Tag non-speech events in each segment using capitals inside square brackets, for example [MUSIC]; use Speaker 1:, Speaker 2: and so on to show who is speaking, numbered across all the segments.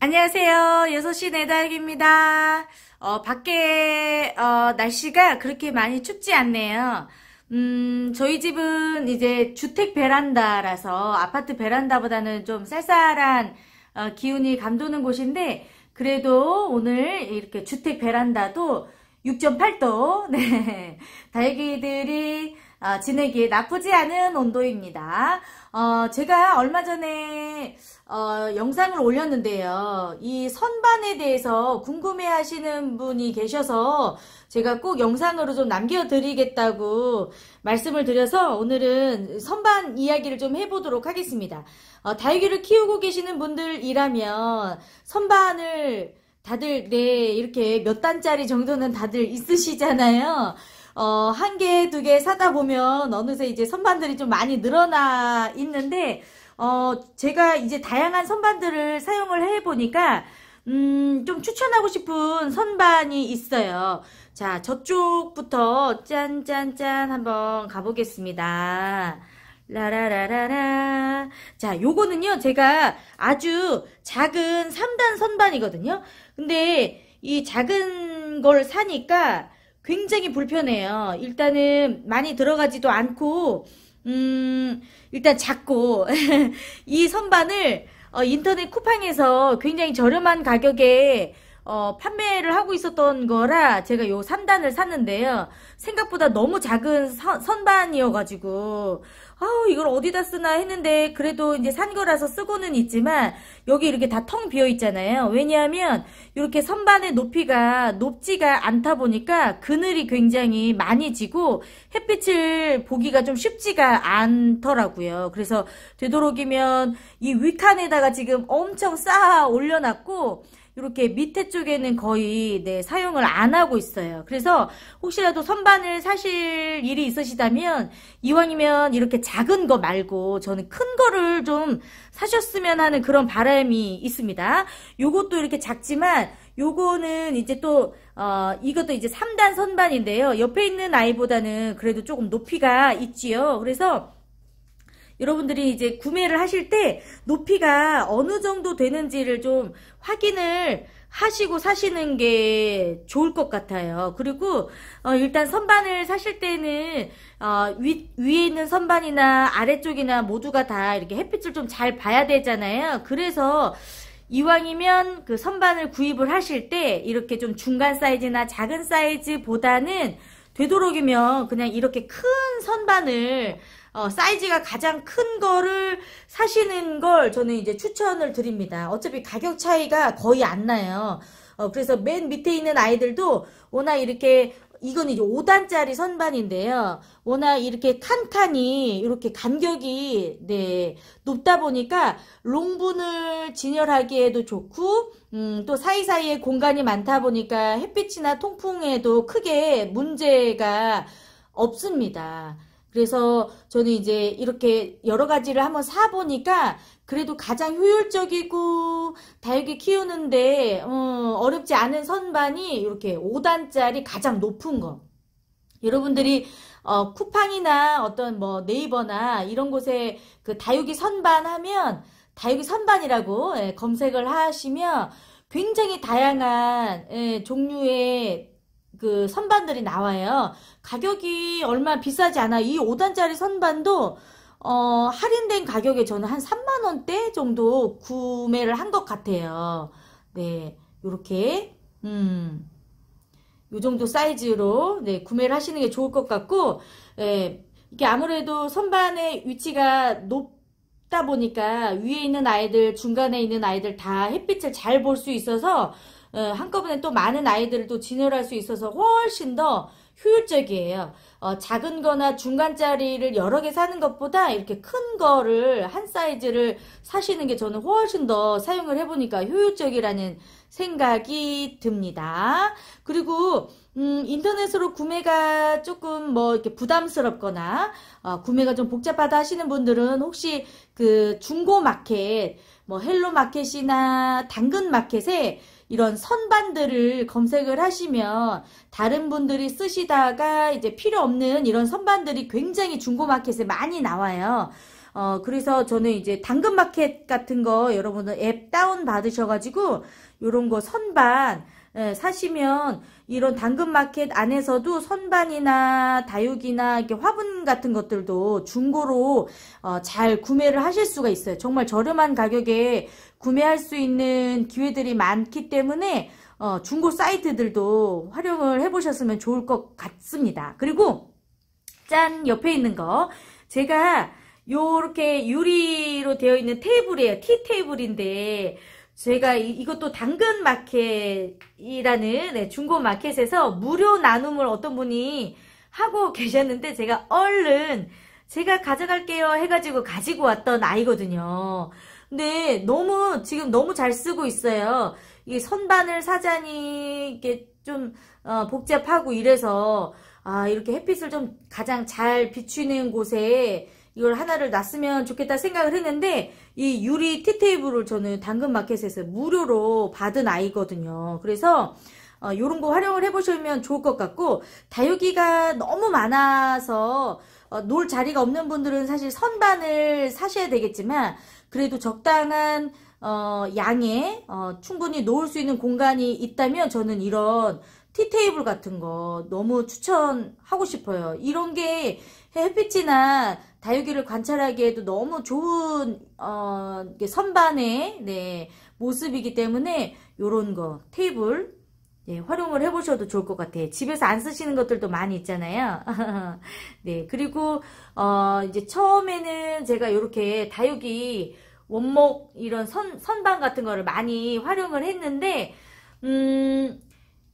Speaker 1: 안녕하세요. 6시 내달기입니다. 어, 밖에, 어, 날씨가 그렇게 많이 춥지 않네요. 음, 저희 집은 이제 주택 베란다라서 아파트 베란다보다는 좀 쌀쌀한 어, 기운이 감도는 곳인데, 그래도 오늘 이렇게 주택 베란다도 6.8도, [LAUGHS] 네. 달기들이 어, 지내기에 나쁘지 않은 온도입니다. 어, 제가 얼마 전에 어, 영상을 올렸는데요. 이 선반에 대해서 궁금해 하시는 분이 계셔서 제가 꼭 영상으로 좀 남겨드리겠다고 말씀을 드려서 오늘은 선반 이야기를 좀 해보도록 하겠습니다. 어, 다육이를 키우고 계시는 분들이라면 선반을 다들 네 이렇게 몇 단짜리 정도는 다들 있으시잖아요. 어, 한 개, 두 개 사다 보면 어느새 이제 선반들이 좀 많이 늘어나 있는데, 어, 제가 이제 다양한 선반들을 사용을 해보니까, 음, 좀 추천하고 싶은 선반이 있어요. 자, 저쪽부터 짠짠짠 한번 가보겠습니다. 라라라라라. 자, 요거는요, 제가 아주 작은 3단 선반이거든요. 근데 이 작은 걸 사니까 굉장히 불편해요. 일단은 많이 들어가지도 않고 음 일단 작고 [LAUGHS] 이 선반을 어, 인터넷 쿠팡에서 굉장히 저렴한 가격에 어, 판매를 하고 있었던 거라 제가 요 3단을 샀는데요. 생각보다 너무 작은 선, 선반이어가지고 아우 이걸 어디다 쓰나 했는데 그래도 이제 산 거라서 쓰고는 있지만 여기 이렇게 다 텅 비어 있잖아요. 왜냐하면 이렇게 선반의 높이가 높지가 않다 보니까 그늘이 굉장히 많이 지고 햇빛을 보기가 좀 쉽지가 않더라고요. 그래서 되도록이면 이 위칸에다가 지금 엄청 쌓아 올려놨고 이렇게 밑에 쪽에는 거의 네, 사용을 안 하고 있어요. 그래서 혹시라도 선반을 사실 일이 있으시다면 이왕이면 이렇게 작은 거 말고 저는 큰 거를 좀 사셨으면 하는 그런 바람이 있습니다. 요것도 이렇게 작지만 요거는 이제 또 어, 이것도 이제 3단 선반인데요. 옆에 있는 아이보다는 그래도 조금 높이가 있지요. 그래서 여러분들이 이제 구매를 하실 때 높이가 어느 정도 되는지를 좀 확인을 하시고 사시는 게 좋을 것 같아요. 그리고 어 일단 선반을 사실 때는 어 위, 위에 있는 선반이나 아래쪽이나 모두가 다 이렇게 햇빛을 좀 잘 봐야 되잖아요. 그래서 이왕이면 그 선반을 구입을 하실 때 이렇게 좀 중간 사이즈나 작은 사이즈보다는 되도록이면 그냥 이렇게 큰 선반을 어, 사이즈가 가장 큰 거를 사시는 걸 저는 이제 추천을 드립니다. 어차피 가격 차이가 거의 안 나요. 어, 그래서 맨 밑에 있는 아이들도 워낙 이렇게 이건 이제 5단짜리 선반인데요. 워낙 이렇게 칸칸이 이렇게 간격이 네, 높다 보니까 롱분을 진열하기에도 좋고 음, 또 사이사이에 공간이 많다 보니까 햇빛이나 통풍에도 크게 문제가 없습니다. 그래서 저는 이제 이렇게 여러 가지를 한번 사보니까 그래도 가장 효율적이고 다육이 키우는데 어, 어 렵지 않은 선반이 이렇게 5단짜리 가장 높은 거 여러분들이 어, 쿠팡이나 어떤 뭐 네이버나 이런 곳에 그 다육이 선반 하면 다육이 선반이라고 예, 검색을 하시면 굉장히 다양한 예, 종류의 그 선반들이 나와요. 가격이 얼마 비싸지 않아. 이 5단짜리 선반도 어, 할인된 가격에 저는 한 3만 원대 정도 구매를 한 것 같아요. 네. 요렇게 음. 요 정도 사이즈로 네, 구매를 하시는 게 좋을 것 같고 예, 이게 아무래도 선반의 위치가 높다 보니까 위에 있는 아이들, 중간에 있는 아이들 다 햇빛을 잘 볼 수 있어서 어, 한꺼번에 또 많은 아이들을 또 진열할 수 있어서 훨씬 더 효율적이에요. 어, 작은 거나 중간짜리를 여러 개 사는 것보다 이렇게 큰 거를 한 사이즈를 사시는 게 저는 훨씬 더 사용을 해보니까 효율적이라는 생각이 듭니다. 그리고 음, 인터넷으로 구매가 조금 뭐 이렇게 부담스럽거나 어, 구매가 좀 복잡하다 하시는 분들은 혹시 그 중고 마켓, 뭐 헬로 마켓이나 당근 마켓에 이런 선반들을 검색을 하시면 다른 분들이 쓰시다가 이제 필요 없는 이런 선반들이 굉장히 중고마켓에 많이 나와요. 어, 그래서 저는 이제 당근마켓 같은 거 여러분들 앱 다운 받으셔가지고 이런거 선반 예, 사시면 이런 당근마켓 안에서도 선반이나 다육이나 이렇게 화분 같은 것들도 중고로 어, 잘 구매를 하실 수가 있어요. 정말 저렴한 가격에 구매할 수 있는 기회들이 많기 때문에 어, 중고 사이트들도 활용을 해보셨으면 좋을 것 같습니다. 그리고 짠 옆에 있는 거 제가 요렇게 유리로 되어 있는 테이블이에요. 티 테이블인데 제희가 이, 것도 당근 마켓이라는 네, 중고 마켓에서 무료 나눔을 어떤 분이 하고 계셨는데 제가 얼른 제가 가져갈게요 해가지고 가지고 왔던 아이거든요. 근데 너무 지금 너무 잘 쓰고 있어요. 이 선반을 사자니 이게 좀 어, 복잡하고 이래서 아 이렇게 햇빛을 좀 가장 잘 비추는 곳에 이걸 하나를 놨으면 좋겠다 생각을 했는데 이 유리 티테이블을 저는 당근마켓에서 무료로 받은 아이거든요. 그래서 어, 요런 거 활용을 해보시면 좋을 것 같고 다육이가 너무 많아서 어, 놀 자리가 없는 분들은 사실 선반을 사셔야 되겠지만 그래도 적당한 어, 양에 어, 충분히 놓을 수 있는 공간이 있다면 저는 이런 티테이블 같은 거 너무 추천하고 싶어요. 이런 게 햇빛이나 다육이를 관찰하기에도 너무 좋은 어, 선반의 네, 모습이기 때문에 이런거 테이블 네, 활용을 해보셔도 좋을 것 같아요. 집에서 안 쓰시는 것들도 많이 있잖아요. [LAUGHS] 네, 그리고 어, 이제 처음에는 제가 이렇게 다육이 원목 이런 선, 선반 같은 거를 많이 활용을 했는데 음,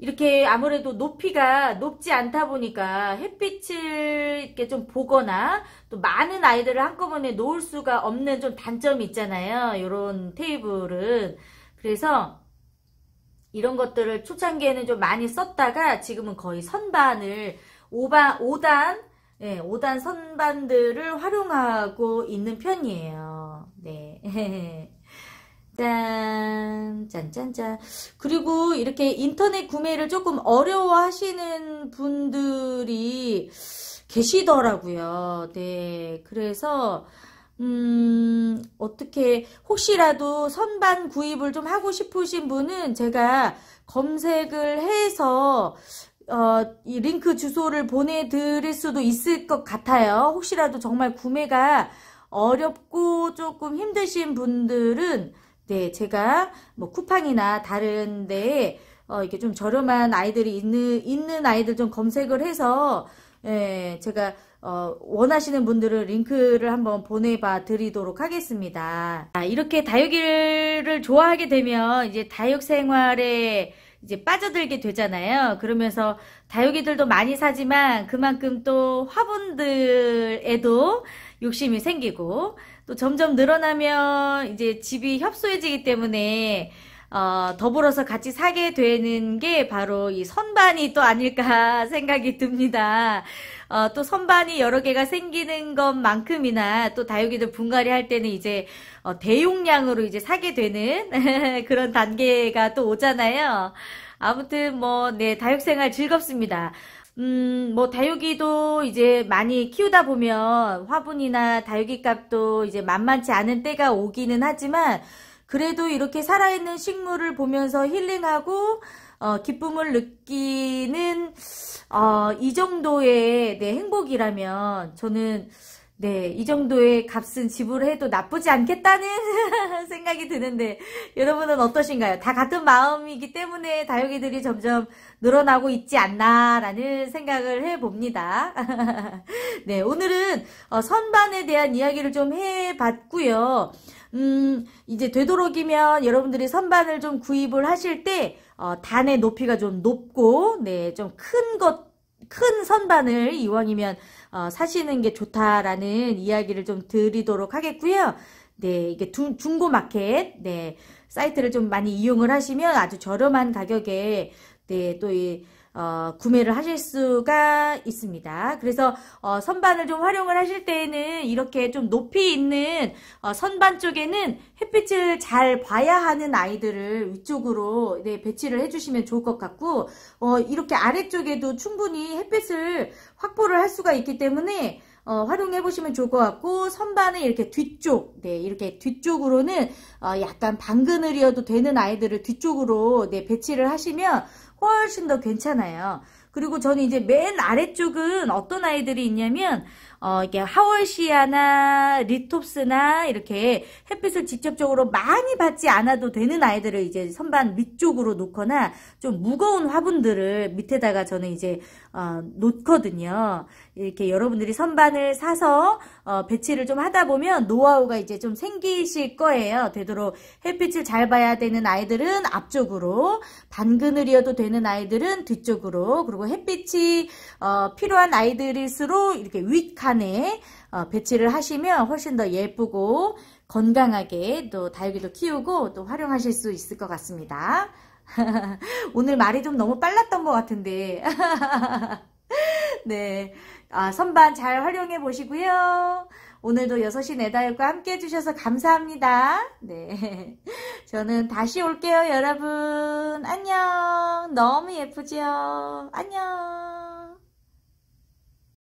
Speaker 1: 이렇게 아무래도 높이가 높지 않다 보니까 햇빛을 이렇게 좀 보거나 또 많은 아이들을 한꺼번에 놓을 수가 없는 좀 단점이 있잖아요. 이런 테이블은. 그래서 이런 것들을 초창기에는 좀 많이 썼다가 지금은 거의 선반을 5반, 5단, 네, 예, 5단 선반들을 활용하고 있는 편이에요. 네. [LAUGHS] 짠, 짠 짠 짠. 그리고 이렇게 인터넷 구매를 조금 어려워 하시는 분들이 계시더라고요. 네. 그래서, 음, 어떻게, 혹시라도 선반 구입을 좀 하고 싶으신 분은 제가 검색을 해서, 어, 이 링크 주소를 보내드릴 수도 있을 것 같아요. 혹시라도 정말 구매가 어렵고 조금 힘드신 분들은 네, 제가 뭐 쿠팡이나 다른 데에 어, 이게좀 저렴한 아이들이 있는, 있는 아이들 좀 검색을 해서, 예, 제가, 어, 원하시는 분들은 링크를 한번 보내봐 드리도록 하겠습니다. 아, 이렇게 다육이를 좋아하게 되면 이제 다육 생활에 이제 빠져들게 되잖아요. 그러면서 다육이들도 많이 사지만 그만큼 또 화분들에도 욕심이 생기고 또 점점 늘어나면 이제 집이 협소해지기 때문에 어, 더불어서 같이 사게 되는 게 바로 이 선반이 또 아닐까 [LAUGHS] 생각이 듭니다. 어, 또 선반이 여러 개가 생기는 것만큼이나 또 다육이들 분갈이 할 때는 이제 어, 대용량으로 이제 사게 되는 [LAUGHS] 그런 단계가 또 오잖아요. 아무튼 뭐, 네, 다육생활 즐겁습니다. 음, 뭐, 다육이도 이제 많이 키우다 보면 화분이나 다육이 값도 이제 만만치 않은 때가 오기는 하지만, 그래도 이렇게 살아있는 식물을 보면서 힐링하고 어, 기쁨을 느끼는 어, 이 정도의 네, 행복이라면 저는 네, 이 정도의 값은 지불해도 나쁘지 않겠다는 [LAUGHS] 생각이 드는데 여러분은 어떠신가요? 다 같은 마음이기 때문에 다육이들이 점점 늘어나고 있지 않나라는 생각을 해봅니다. [LAUGHS] 네, 오늘은 어, 선반에 대한 이야기를 좀 해봤고요. 음, 이제 되도록이면 여러분들이 선반을 좀 구입을 하실 때 어, 단의 높이가 좀 높고 네, 좀 큰 것, 큰 선반을 이왕이면 어, 사시는 게 좋다라는 이야기를 좀 드리도록 하겠고요. 네, 이게 두, 중고 마켓, 네, 사이트를 좀 많이 이용을 하시면 아주 저렴한 가격에, 네, 또 이, 어, 구매를 하실 수가 있습니다. 그래서 어, 선반을 좀 활용을 하실 때에는 이렇게 좀 높이 있는 어, 선반 쪽에는 햇빛을 잘 봐야 하는 아이들을 위쪽으로 네, 배치를 해주시면 좋을 것 같고 어, 이렇게 아래쪽에도 충분히 햇빛을 확보를 할 수가 있기 때문에 어, 활용해 보시면 좋을 것 같고 선반은 이렇게 뒤쪽 네 이렇게 뒤쪽으로는 어, 약간 방그늘이어도 되는 아이들을 뒤쪽으로 네 배치를 하시면 훨씬 더 괜찮아요. 그리고 저는 이제 맨 아래쪽은 어떤 아이들이 있냐면 어, 이게 하월시아나 리톱스나 이렇게 햇빛을 직접적으로 많이 받지 않아도 되는 아이들을 이제 선반 밑쪽으로 놓거나 좀 무거운 화분들을 밑에다가 저는 이제 어, 놓거든요. 이렇게 여러분들이 선반을 사서 어, 배치를 좀 하다 보면 노하우가 이제 좀 생기실 거예요. 되도록 햇빛을 잘 봐야 되는 아이들은 앞쪽으로, 반그늘이어도 되는 아이들은 뒤쪽으로, 그리고 그리고 햇빛이 어, 필요한 아이들일수록 이렇게 윗칸에 어, 배치를 하시면 훨씬 더 예쁘고 건강하게 또 다육이도 키우고 또 활용하실 수 있을 것 같습니다. [LAUGHS] 오늘 말이 좀 너무 빨랐던 것 같은데 [LAUGHS] 네, 아, 선반 잘 활용해 보시고요. 오늘도 6시 내달과 함께 해주셔서 감사합니다. 네. [LAUGHS] 저는 다시 올게요, 여러분. 안녕. 너무 예쁘죠 안녕.